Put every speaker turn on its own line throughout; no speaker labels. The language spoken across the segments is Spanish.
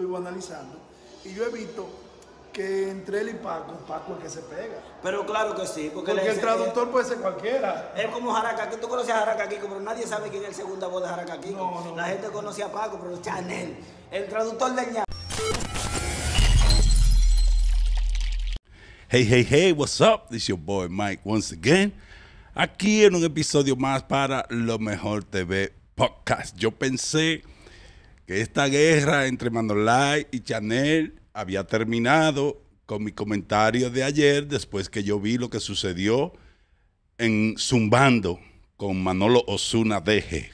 vivo analizando. Y yo he visto que entre él y Paco, Paco es que se pega. Pero claro que sí, porque, el traductor puede ser cualquiera. Es como que tú conoces a Jaracaquico, pero nadie sabe quién es el segunda voz de Jaracaquico. No, no, La gente conoce a Paco, pero Chanel, el traductor de ña. Hey, hey, hey, what's up? This your boy Mike once again. Aquí en un episodio más para Lo Mejor TV Podcast. Yo pensé que esta guerra entre Manolay y Chanel había terminado con mi comentario de ayer después que yo vi lo que sucedió en Zumbando con Manolo Osuna Deje.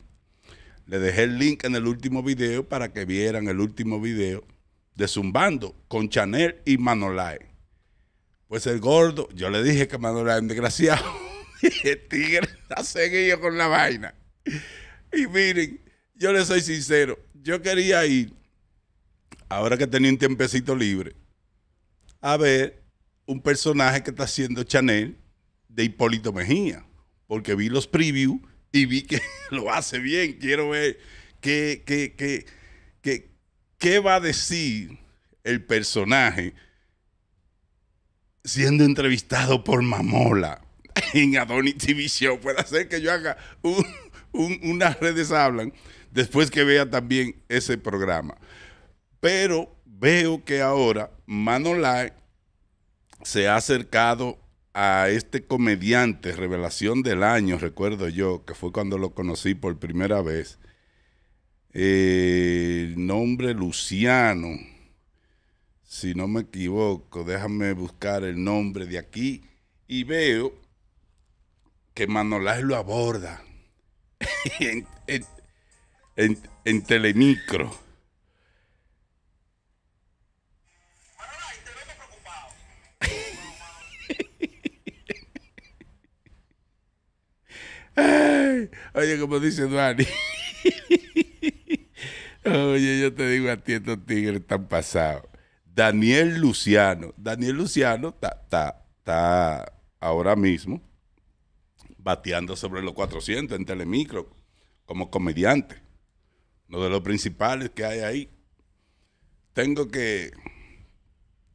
Le dejé el link en el último video para que vieran el último video de Zumbando con Chanel y Manolay. Pues el gordo, yo le dije que Manolay es un desgraciado. y el tigre está seguido con la vaina. Y miren, yo le soy sincero. Yo quería ir, ahora que tenía un tiempecito libre, a ver un personaje que está haciendo Chanel de Hipólito Mejía. Porque vi los previews y vi que lo hace bien. Quiero ver qué, qué, qué, qué, va a decir el personaje siendo entrevistado por Mamola en Adonis TV Show. Puede ser que yo haga unas redes hablan después que vea también ese programa. Pero veo que ahora Manolai se ha acercado a este comediante, revelación del año, recuerdo yo, que fue cuando lo conocí por primera vez. el nombre Luciano, si no me equivoco, déjame buscar el nombre de aquí y veo que Manolás lo aborda. en, Telemicro. Ay, oye, como dice Duani. oye, yo te digo a ti, estos tigres tan pasados. Daniel Luciano. Daniel Luciano está ahora mismo bateando sobre los 400 en Telemicro como comediante. Uno de los principales que hay ahí. Tengo que.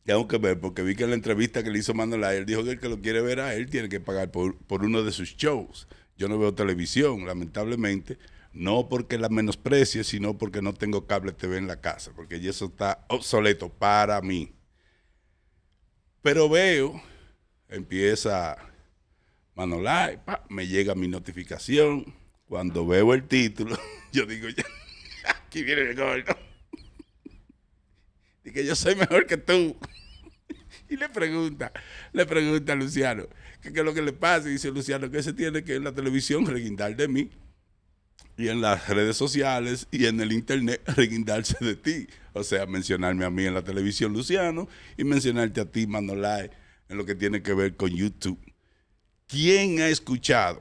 Tengo que ver, porque vi que en la entrevista que le hizo Manuel él dijo que el que lo quiere ver a él tiene que pagar por, por uno de sus shows. Yo no veo televisión, lamentablemente. No porque la menosprecie, sino porque no tengo cable TV en la casa, porque eso está obsoleto para mí. Pero veo, empieza Manolai, me llega mi notificación. Cuando veo el título, yo digo, ya, Aquí viene el gordo. Dice, yo soy mejor que tú. Y le pregunta, le pregunta a Luciano, ¿qué, es lo que le pasa? Y dice Luciano, que se tiene que en la televisión reguindar de mí y en las redes sociales y en el internet reguindarse de ti. O sea, mencionarme a mí en la televisión, Luciano, y mencionarte a ti, Manolai, en lo que tiene que ver con YouTube. ¿Quién ha escuchado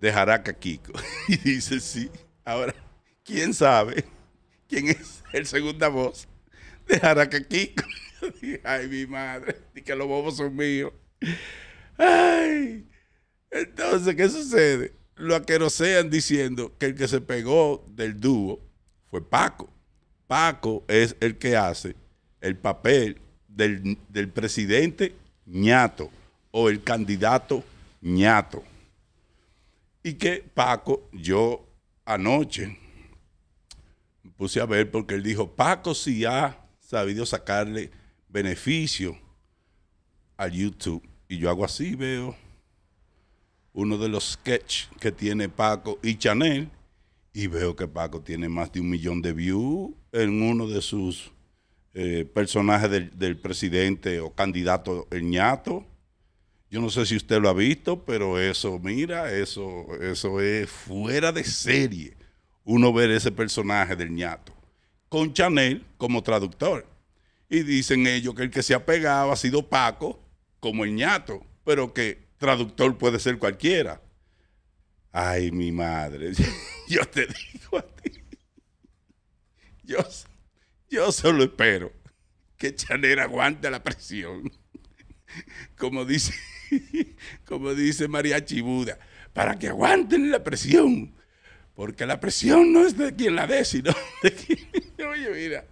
de Jaraca Kiko? Y dice, sí, ahora quién sabe quién es el segunda voz de Jaracaquico. Ay, mi madre, y que los bobos son míos. Ay, entonces, ¿qué sucede? Lo que sean diciendo que el que se pegó del dúo fue Paco. Paco es el que hace el papel del, del presidente ñato o el candidato ñato. Y que Paco, yo anoche puse a ver porque él dijo, Paco si ha sabido sacarle beneficio al YouTube. Y yo hago así, veo uno de los sketches que tiene Paco y Chanel y veo que Paco tiene más de un millón de views en uno de sus eh, personajes del, presidente o candidato el ñato. Yo no sé si usted lo ha visto, pero eso, mira, eso, eso es fuera de serie uno ver ese personaje del ñato con Chanel como traductor. Y dicen ellos que el que se ha pegado ha sido Paco como el ñato, pero que traductor puede ser cualquiera. Ay, mi madre, yo te digo a ti, yo, yo solo espero que Chanel aguante la presión, como dice, como dice María Chibuda, para que aguanten la presión porque la presión no es de quien la dé, sino de quien... Oye, mira,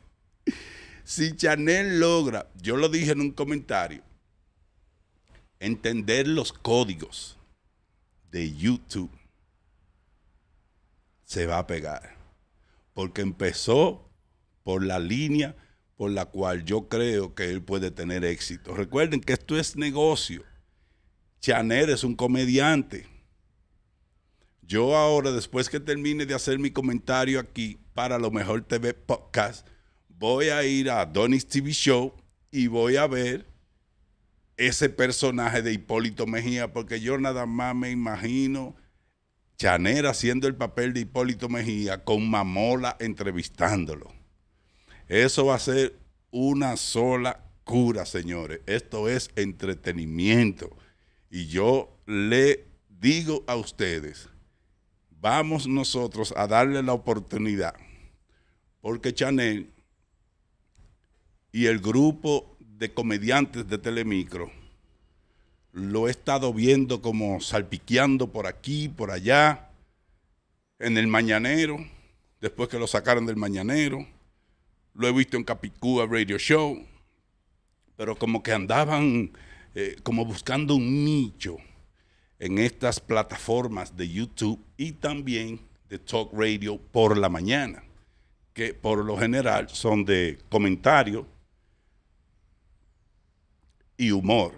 si Chanel logra, yo lo dije en un comentario, entender los códigos de YouTube, se va a pegar. Porque empezó por la línea por la cual yo creo que él puede tener éxito. Recuerden que esto es negocio. Chanel es un comediante yo ahora, después que termine de hacer mi comentario aquí para Lo Mejor TV Podcast, voy a ir a Donis TV Show y voy a ver ese personaje de Hipólito Mejía, porque yo nada más me imagino Chaner haciendo el papel de Hipólito Mejía con Mamola entrevistándolo. Eso va a ser una sola cura, señores. Esto es entretenimiento. Y yo le digo a ustedes, vamos nosotros a darle la oportunidad, porque Chanel y el grupo de comediantes de Telemicro lo he estado viendo como salpiqueando por aquí, por allá, en el mañanero, después que lo sacaron del mañanero, lo he visto en Capicúa Radio Show, pero como que andaban eh, como buscando un nicho en estas plataformas de YouTube y también de Talk Radio por la mañana, que por lo general son de comentario y humor.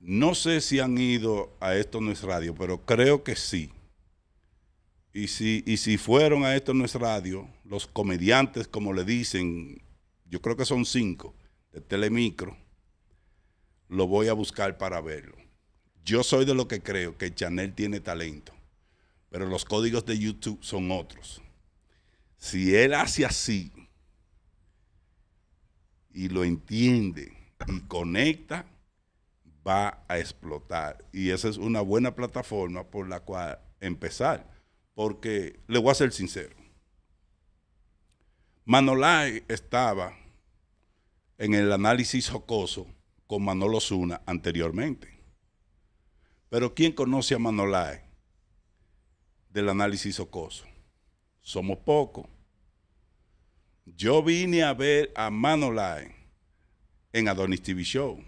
No sé si han ido a Esto No es Radio, pero creo que sí. Y si, y si fueron a Esto No es Radio, los comediantes, como le dicen, yo creo que son cinco, de Telemicro, lo voy a buscar para verlo. Yo soy de lo que creo que Chanel tiene talento, pero los códigos de YouTube son otros. Si él hace así y lo entiende y conecta, va a explotar. Y esa es una buena plataforma por la cual empezar. Porque le voy a ser sincero. Manolay estaba en el análisis jocoso con Manolo Zuna anteriormente. Pero ¿quién conoce a Manolay del análisis jocoso? Somos pocos. Yo vine a ver a Manolay en Adonis TV Show.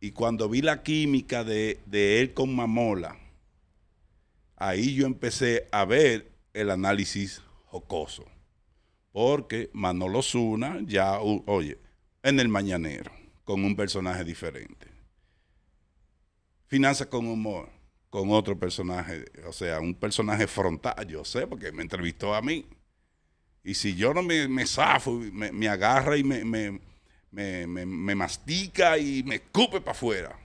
Y cuando vi la química de, de él con Mamola, ahí yo empecé a ver el análisis jocoso. Porque Manolo Zuna ya, oye, en el mañanero, con un personaje diferente. Finanza con humor, con otro personaje, o sea, un personaje frontal, yo sé, porque me entrevistó a mí. Y si yo no me, zafo, me, agarra y me, mastica y me escupe para afuera.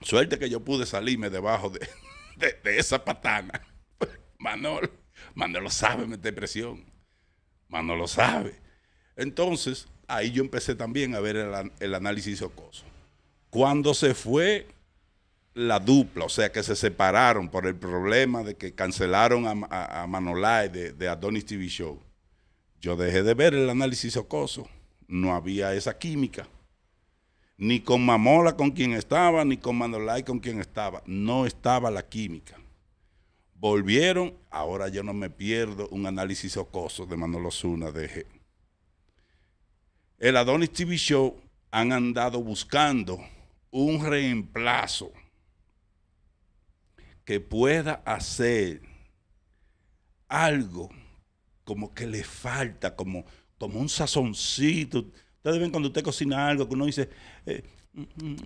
Suerte que yo pude salirme debajo de, esa patana. Manolo, Manolo sabe meter presión. Manolo sabe. Entonces, ahí yo empecé también a ver el, el análisis ocoso. Cuando se fue la dupla, o sea, que se separaron por el problema de que cancelaron a, a, Manolay de, Adonis TV Show, yo dejé de ver el análisis ocoso, No había esa química. Ni con Mamola con quien estaba, ni con Manolay con quien estaba. No estaba la química. Volvieron, ahora yo no me pierdo un análisis ocoso de Manolo Zuna. Dejé. El Adonis TV Show han andado buscando un reemplazo que pueda hacer algo como que le falta, como, un sazoncito. Ustedes ven cuando usted cocina algo que uno dice, eh, mm, mm,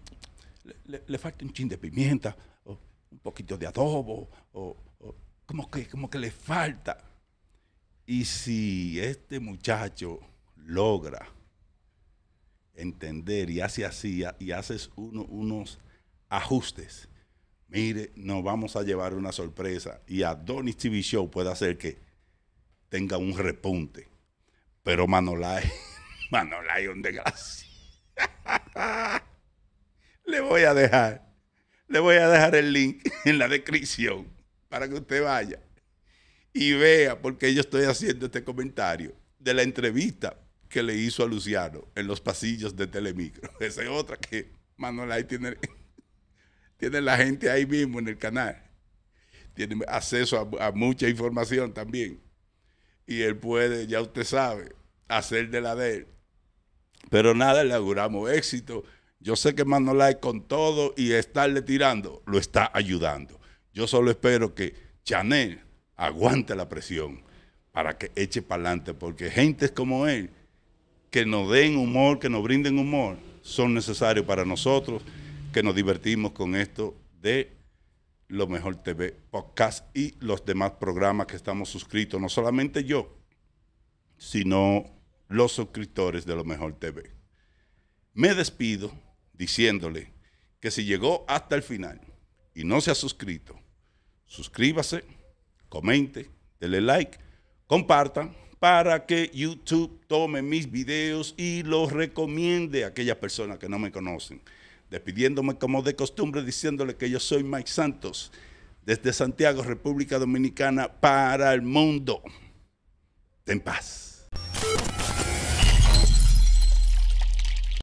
le, falta un chin de pimienta, o un poquito de adobo, o, como, que, como que le falta. Y si este muchacho logra entender y hace así, y haces unos ajustes, mire, nos vamos a llevar una sorpresa y a TV Show puede hacer que tenga un repunte. Pero Manolay, Manolay un desgracia. Le voy a dejar, le voy a dejar el link en la descripción para que usted vaya y vea por qué yo estoy haciendo este comentario de la entrevista que le hizo a Luciano en los pasillos de Telemicro. Esa es otra que Manolay tiene tiene la gente ahí mismo en el canal. Tiene acceso a, mucha información también. Y él puede, ya usted sabe, hacer de la de él. Pero nada, le auguramos éxito. Yo sé que Manolay con todo y estarle tirando, lo está ayudando. Yo solo espero que Chanel aguante la presión para que eche para adelante, porque gentes como él, que nos den humor, que nos brinden humor, son necesarios para nosotros que nos divertimos con esto de Lo Mejor TV Podcast y los demás programas que estamos suscritos, no solamente yo, sino los suscriptores de Lo Mejor TV. Me despido diciéndole que si llegó hasta el final y no se ha suscrito, suscríbase, comente, dele like, compartan para que YouTube tome mis videos y los recomiende a aquellas personas que no me conocen despidiéndome como de costumbre, diciéndole que yo soy Mike Santos, desde Santiago, República Dominicana, para el mundo. En paz.